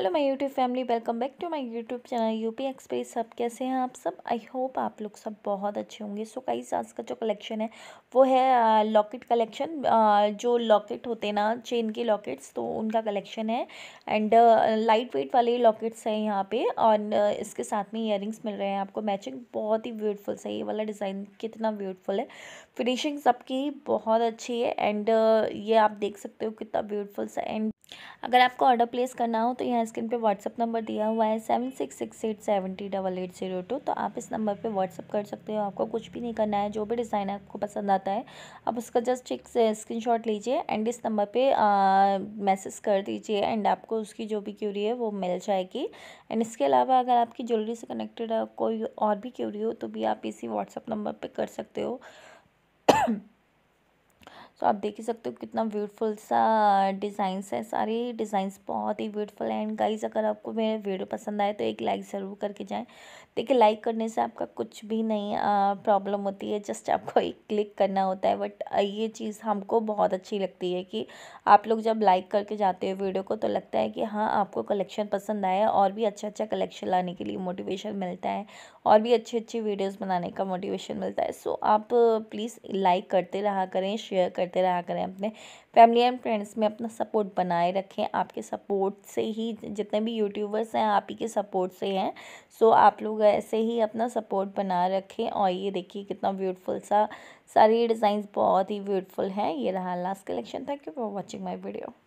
hello my YouTube family welcome back to my YouTube channel UP Express सब कैसे हैं आप सब आई होप आप लोग सब बहुत अच्छे होंगे सो कई साज का जो कलेक्शन है वो है लॉकेट कलेक्शन जो लॉकेट होते हैं ना चेन के लॉकेट्स तो उनका कलेक्शन है एंड लाइट वेट वाले लॉकेट्स हैं यहाँ पे और इसके साथ में ईयर मिल रहे हैं आपको मैचिंग बहुत ही ब्यूटफुल सही ये वाला डिज़ाइन कितना ब्यूटफुल है फिनिशिंग सबकी बहुत अच्छी है एंड ये आप देख सकते हो कितना ब्यूटफुल सा एंड अगर आपको ऑर्डर प्लेस करना हो तो यहाँ स्क्रीन पे व्हाट्सअप नंबर दिया हुआ है seven six six eight seventy double eight zero two तो आप इस नंबर पे व्हाट्सअप कर सकते हो आपको कुछ भी नहीं करना है जो भी डिज़ाइन आपको पसंद आता है आप उसका जस्ट एक स्क्रीनशॉट लीजिए एंड इस नंबर पर मैसेज कर दीजिए एंड आपको उसकी जो भी क्यूरी है वो मिल जाएगी एंड इसके अलावा अगर आपकी ज्वेलरी से कनेक्टेड कोई और भी क्यूरी हो तो भी आप इसी व्हाट्सअप नंबर पर कर सकते हो तो आप देख ही सकते हो कितना ब्यूटीफुल सा डिज़ाइंस है सारे डिज़ाइंस बहुत ही ब्यूटीफुल एंड गाइज अगर आपको मेरे वीडियो पसंद आए तो एक लाइक ज़रूर करके जाएं देखिए लाइक करने से आपका कुछ भी नहीं प्रॉब्लम होती है जस्ट आपको एक क्लिक करना होता है बट ये चीज़ हमको बहुत अच्छी लगती है कि आप लोग जब लाइक करके जाते हो वीडियो को तो लगता है कि हाँ आपको कलेक्शन पसंद आया और भी अच्छा अच्छा कलेक्शन लाने के लिए मोटिवेशन मिलता है और भी अच्छी अच्छी वीडियोज़ बनाने का मोटिवेशन मिलता है सो आप प्लीज़ लाइक करते रहा करें शेयर करते करते रहा करें अपने फैमिली एंड फ्रेंड्स में अपना सपोर्ट बनाए रखें आपके सपोर्ट से ही जितने भी यूट्यूबर्स हैं आप ही के सपोर्ट से हैं सो so, आप लोग ऐसे ही अपना सपोर्ट बना रखें और ये देखिए कितना ब्यूटीफुल सा सारी डिज़ाइंस बहुत ही ब्यूटीफुल हैं ये रहा last collection thank you for watching my video